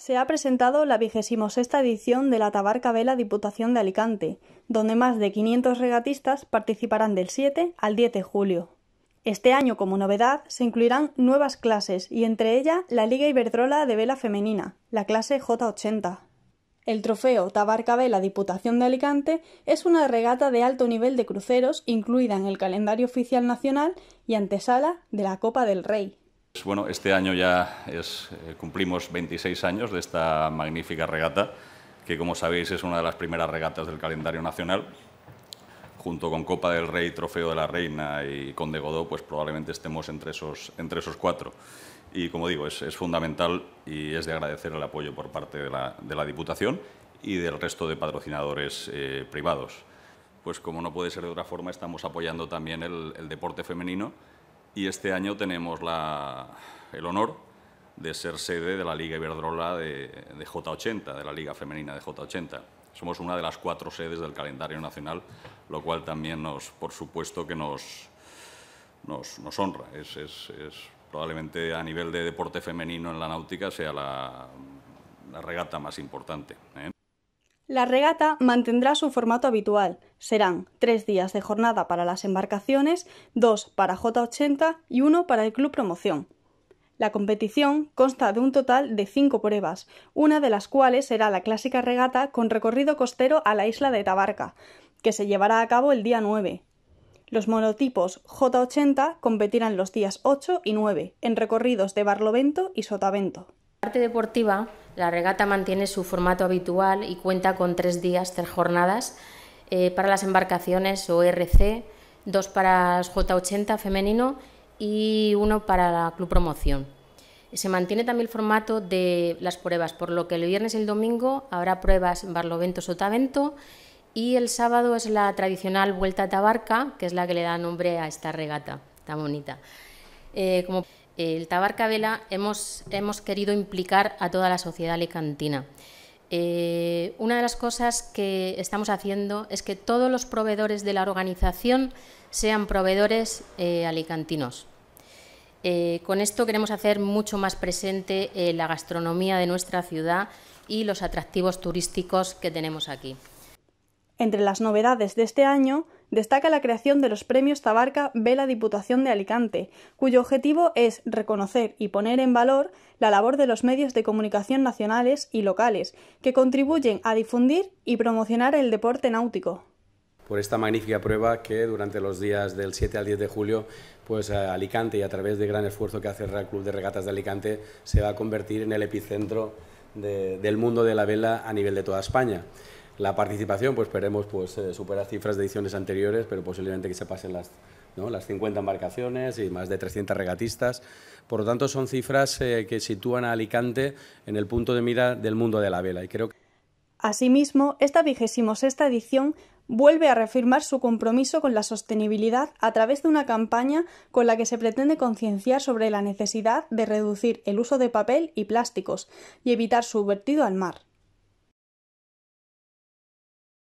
Se ha presentado la 26 edición de la Tabarca Vela Diputación de Alicante, donde más de 500 regatistas participarán del 7 al 10 de julio. Este año, como novedad, se incluirán nuevas clases y entre ellas la Liga Iberdrola de Vela Femenina, la clase J80. El trofeo Tabarca Vela Diputación de Alicante es una regata de alto nivel de cruceros incluida en el calendario oficial nacional y antesala de la Copa del Rey. Pues bueno, este año ya eh, cumplimos 26 años de esta magnífica regata, que como sabéis es una de las primeras regatas del calendario nacional. Junto con Copa del Rey, Trofeo de la Reina y Conde Godó, pues probablemente estemos entre esos, cuatro. Y como digo, es, fundamental y es de agradecer el apoyo por parte de la, Diputación y del resto de patrocinadores eh, privados. Pues como no puede ser de otra forma, estamos apoyando también el deporte femenino y este año tenemos el honor de ser sede de la Liga Iberdrola de, J80, de la Liga Femenina de J80. Somos una de las cuatro sedes del calendario nacional, lo cual también nos, por supuesto, que nos, nos, nos honra. Es, probablemente a nivel de deporte femenino en la náutica sea la, regata más importante. ¿eh? La regata mantendrá su formato habitual. Serán tres días de jornada para las embarcaciones, dos para J80 y uno para el Club Promoción. La competición consta de un total de cinco pruebas, una de las cuales será la clásica regata con recorrido costero a la isla de Tabarca, que se llevará a cabo el día 9. Los monotipos J80 competirán los días 8 y 9 en recorridos de Barlovento y Sotavento. parte deportiva la regata mantiene su formato habitual y cuenta con tres días, tres jornadas eh, para las embarcaciones ORC, dos para J80 femenino y uno para la Club Promoción. Se mantiene también el formato de las pruebas, por lo que el viernes y el domingo habrá pruebas Barlovento-Sotavento y el sábado es la tradicional Vuelta a Tabarca, que es la que le da nombre a esta regata tan bonita. Eh, el Tabarca Vela hemos, querido implicar a toda la sociedad alicantina. Eh, una de las cosas que estamos haciendo es que todos los proveedores de la organización sean proveedores eh, alicantinos. Eh, con esto queremos hacer mucho más presente la gastronomía de nuestra ciudad y los atractivos turísticos que tenemos aquí. Entre las novedades de este año destaca la creación de los premios Tabarca Vela Diputación de Alicante, cuyo objetivo es reconocer y poner en valor la labor de los medios de comunicación nacionales y locales, que contribuyen a difundir y promocionar el deporte náutico por esta magnífica prueba que durante los días del 7 al 10 de julio, pues eh, Alicante y a través del gran esfuerzo que hace el Club de Regatas de Alicante se va a convertir en el epicentro del mundo de la vela a nivel de toda España. La participación, pues esperemos pues, eh, cifras de ediciones anteriores, pero posiblemente que se pasen las, ¿no? las 50 embarcaciones y más de 300 regatistas. Por lo tanto, son cifras eh, que sitúan a Alicante en el punto de mira del mundo de la vela. Y creo que... Asimismo, esta vigésima sexta edición vuelve a reafirmar su compromiso con la sostenibilidad a través de una campaña con la que se pretende concienciar sobre la necesidad de reducir el uso de papel y plásticos y evitar su vertido al mar.